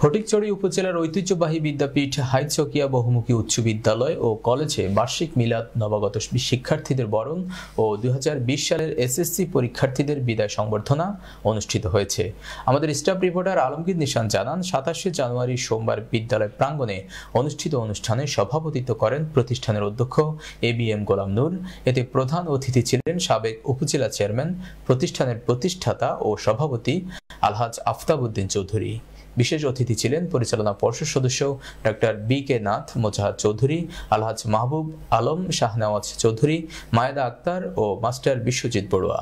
ফটিকচড়ি উপজেলার ঐতিহ্যবাহী বিদ্যাপীঠ হাইচকিয়া বহুমুখী উচ্চ বিদ্যালয় ও কলেজে বার্ষিক মিলাদ নবাগত শিক্ষার্থীদের বরণ ও দুই সালের এসএসসি পরীক্ষার্থীদের বিদায় সংবর্ধনা অনুষ্ঠিত হয়েছে আমাদের স্টাফ রিপোর্টার আলমগীর নিশান জানান সাতাশে জানুয়ারি সোমবার বিদ্যালয় প্রাঙ্গণে অনুষ্ঠিত অনুষ্ঠানে সভাপতিত্ব করেন প্রতিষ্ঠানের অধ্যক্ষ এ বি এম গোলাম নূর এতে প্রধান অতিথি ছিলেন সাবেক উপজেলা চেয়ারম্যান প্রতিষ্ঠানের প্রতিষ্ঠাতা ও সভাপতি আলহাজ আফতাবুদ্দিন চৌধুরী বিশেষ অতিথি ছিলেন পরিচালনা পর্ষদ সদস্য doctor B K Nath Mojahad Chowdhury Alhaj Mahbub Alam Shahnawaz Chowdhury Mayeda Akter ও মাস্টার বিশ্বজিৎ বড়ুয়া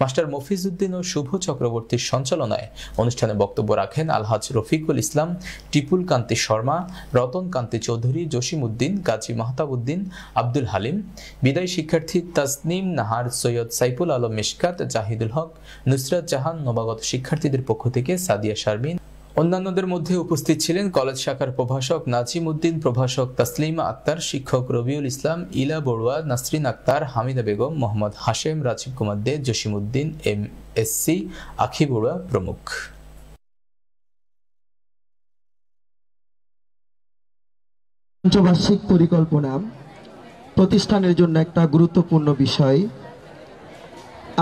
মাস্টার মফিজ উদ্দিন ও শুভ চক্রবর্তীর সঞ্চালনায় অনুষ্ঠানে বক্তব্য রাখেন আলহাজ রফিকুল ইসলাম টিপুল কান্তি শর্মা রতন কান্তি চৌধুরী জসিম উদ্দিন কাজী মাহতাবুদ্দিন আব্দুল হালিম বিদায়ী শিক্ষার্থী তাসনিম নাহার সৈয়দ সাইফুল আলম মিশকাত জাহিদুল হক নুসরাত জাহান নবাগত শিক্ষার্থীদের পক্ষ থেকে সাদিয়া শারমিন অন্যান্যদের মধ্যে উপস্থিত ছিলেন কলেজ শাখার প্রভাষক নাজিম উদ্দিন প্রভাষক তাসলিমা আক্তার শিক্ষক Rabiul Islam Ila Barua Nasrin Akter Hamida Begum Mohammad Hashem Rajib Kumar Dey Jasim Uddin M S C Akhi Barua প্রমুখ পঞ্চবার্ষিক পরিকল্পনা প্রতিষ্ঠানের জন্য একটা গুরুত্বপূর্ণ বিষয়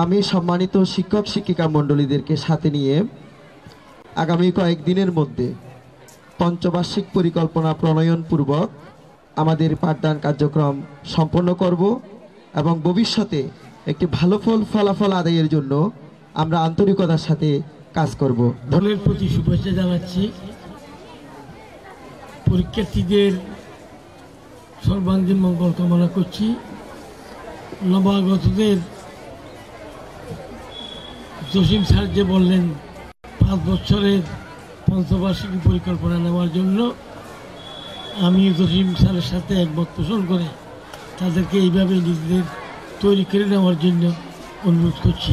আমি সম্মানিত শিক্ষক শিক্ষিকা মণ্ডলীদেরকে সাথে নিয়ে আগামী কয়েকদিনের মধ্যে পঞ্চবার্ষিক পরিকল্পনা প্রণয়নপূর্বক আমাদের পাঠদান কার্যক্রম সম্পন্ন করব এবং ভবিষ্যতে একটি ভালো ফল ফলাফল আদায়ের জন্য আমরা আন্তরিকতার সাথে কাজ করব দলের প্রতি শুভেচ্ছা জানাচ্ছি পরীক্ষার্থীদের সর্বাঙ্গীন মঙ্গল কামনা করছি নবাগতদের জসিম স্যার যে বললেন পাঁচ বছরের পঞ্চবার্ষিকী পরিকল্পনা নেওয়ার জন্য আমি জসিম স্যারের সাথে একমত পোষণ করে তাদেরকে এইভাবে নিজেদের তৈরি করে নেওয়ার জন্য অনুরোধ করছি